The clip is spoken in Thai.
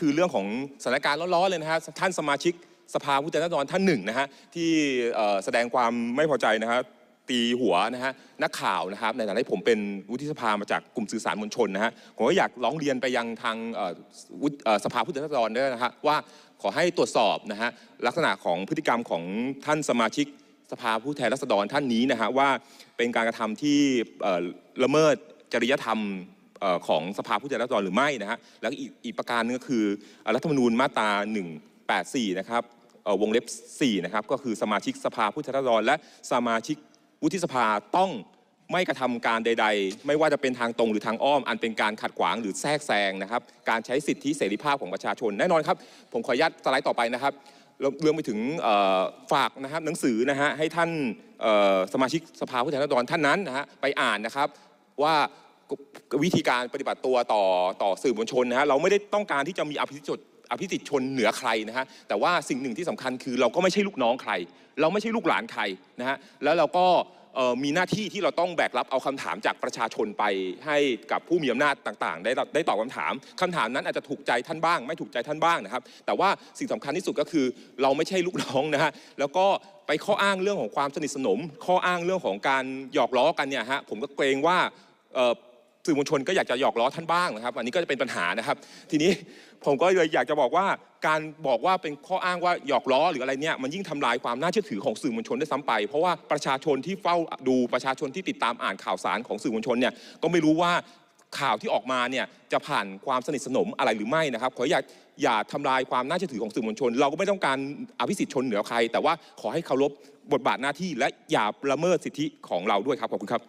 คือเรื่องของสถานการณ์ล้อๆเลยนะฮะท่านสมาชิกสภาผู้แทนราษฎรท่านหนึ่งนะฮะที่แสดงความไม่พอใจนะฮะตีหัวนะฮะนักข่าวนะครับในฐานะที่ผมเป็นวุฒิสภามาจากกลุ่มสื่อสารมวลชนนะฮะผมก็อยากร้องเรียนไปยังทางสภาผู้แทนราษฎรด้วยนะฮะว่าขอให้ตรวจสอบนะฮะลักษณะของพฤติกรรมของท่านสมาชิกสภาผู้แทนราษฎรท่านนี้นะฮะว่าเป็นการกระทำที่ละเมิดจริยธรรมของสภาผู้แทนราษฎรหรือไม่นะฮะแล้วอีกอีกประการนึงก็คือ รัฐธรรมนูญมาตรา184นะครับวงเล็บ4นะครับก็คือสมาชิกสภาผู้แทนราษฎรและสมาชิกวุฒิสภาต้องไม่กระทำการใด ๆ ไม่ว่าจะเป็นทางตรงหรือทางอ้อม อันเป็นการขัดขวางหรือแทรกแซงนะครับ การใช้สิทธิเสรีภาพของประชาชนแน่นอนครับผมขออนุญาตสไลด์ต่อไปนะครับ เรื่องไปถึงฝากนะครับหนังสือนะฮะให้ท่านสมาชิกสภาผู้แทนราษฎรท่านนั้นนะฮะไปอ่านนะครับว่าวิธีการปฏิบัติตัวต่อต่อสื่อมวลชนนะฮะเราไม่ได้ต้องการที่จะมีอภิสิทธิ์อภิสิทธิ์ชนเหนือใครนะฮะแต่ว่าสิ่งหนึ่งที่สำคัญคือเราก็ไม่ใช่ลูกน้องใคร เราไม่ใช่ลูกหลานใครนะฮะแล้วเราก็มีหน้าที่ที่เราต้องแบกรับเอาคำถามจากประชาชนไปให้กับผู้มีอานาจต่างๆ ได้ได้ตอบคาถามคำถามนั้นอาจจะถูกใจท่านบ้างไม่ถูกใจท่านบ้างนะครับ แต่ว่าสิ่งสำคัญที่สุดก็คือ เราไม่ใช่ลูกน้องนะฮะแล้วก็ไปข้ออ้างเรื่องของความสนิทสนม ข้ออ้างเรื่องของการหยอกล้อกันเนี่ยฮะผมก็เกรงว่าสื่อมวลชน ก็อยากจะหยอกล้อท่านบ้างนะครับอันนี้ก็จะเป็นปัญหานะครับ ทีนี้ผมก็เลยอยากจะบอกว่าการบอกว่าเป็นข้ออ้างว่าหยอกล้อหรืออะไรเนี่ยมันยิ่งทำลายความน่าเชื่อถือของสื่อมวลชนได้ซ้าไป เพราะว่า ประชาชนที่เฝ้าดูประชาชนที่ติดตามอ่านข่าวสารของสื่อมวลชนเนี่ยก็ไม่รู้ว่าข่าวที่ออกมาเนี่ยจะผ่านความสนิทสนมอะไรหรือไม่นะครับ ขออยากอย่าทำลายความน่าเชื่อถือของสื่อมวลชน เราก็ไม่ต้องการอภิสิทธิ์ชนเหนือใคร แต่ว่าขอให้เคารพบทบาทหน้าที่ และอย่าละเมิดสิทธิของเราด้วยครับขอบคุณครับ